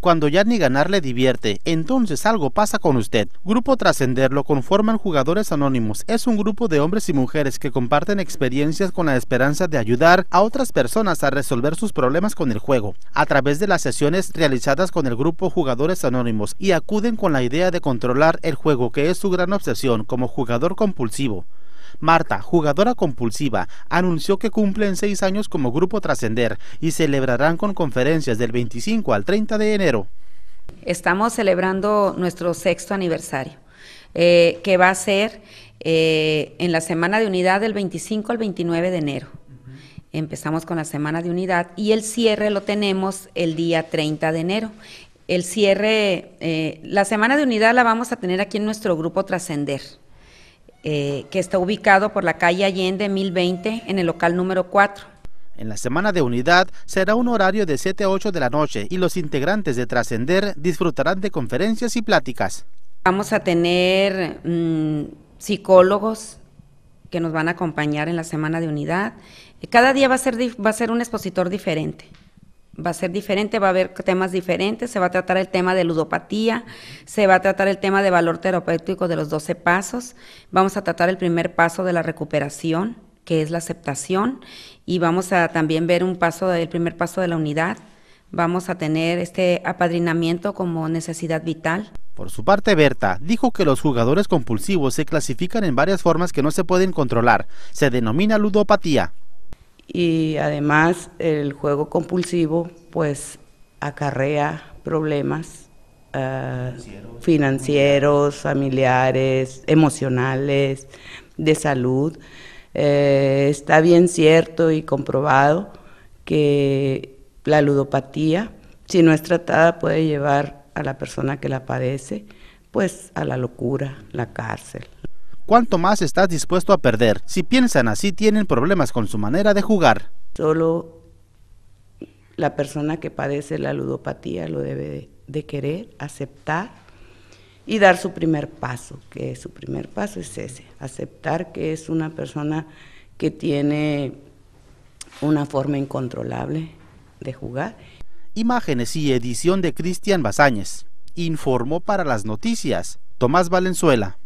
Cuando ya ni ganar le divierte, entonces algo pasa con usted. Grupo Trascender lo conforman jugadores anónimos. Es un grupo de hombres y mujeres que comparten experiencias con la esperanza de ayudar a otras personas a resolver sus problemas con el juego. A través de las sesiones realizadas con el grupo Jugadores Anónimos y acuden con la idea de controlar el juego que es su gran obsesión como jugador compulsivo. Marta, jugadora compulsiva, anunció que cumplen seis años como grupo Trascender y celebrarán con conferencias del 25 al 30 de enero. Estamos celebrando nuestro sexto aniversario, eh, que va a ser eh, en la Semana de Unidad del 25 al 29 de enero. Empezamos con la Semana de Unidad y el cierre lo tenemos el día 30 de enero el cierre, eh, la semana de unidad la vamos a tener aquí en nuestro grupo Trascender. Eh, que está ubicado por la calle Allende 1020 en el local número 4. En la semana de unidad será un horario de 7 a 8 de la noche y los integrantes de Trascender disfrutarán de conferencias y pláticas. Vamos a tener mm, psicólogos que nos van a acompañar en la semana de unidad. Cada día va a ser, va a ser un expositor diferente va a ser diferente, va a haber temas diferentes, se va a tratar el tema de ludopatía, se va a tratar el tema de valor terapéutico de los 12 pasos, vamos a tratar el primer paso de la recuperación, que es la aceptación, y vamos a también ver un paso del primer paso de la unidad, vamos a tener este apadrinamiento como necesidad vital. Por su parte, Berta dijo que los jugadores compulsivos se clasifican en varias formas que no se pueden controlar. Se denomina ludopatía y además el juego compulsivo pues acarrea problemas eh, financieros, familiares, emocionales, de salud. Eh, está bien cierto y comprobado que la ludopatía, si no es tratada, puede llevar a la persona que la padece pues a la locura, la cárcel cuánto más estás dispuesto a perder. Si piensan así, tienen problemas con su manera de jugar. Solo la persona que padece la ludopatía lo debe de, querer, aceptar y dar su primer paso, que su primer paso es ese, aceptar que es una persona que tiene una forma incontrolable de jugar. Imágenes y edición de Cristian Bazañez. Informó para las noticias Tomás Valenzuela.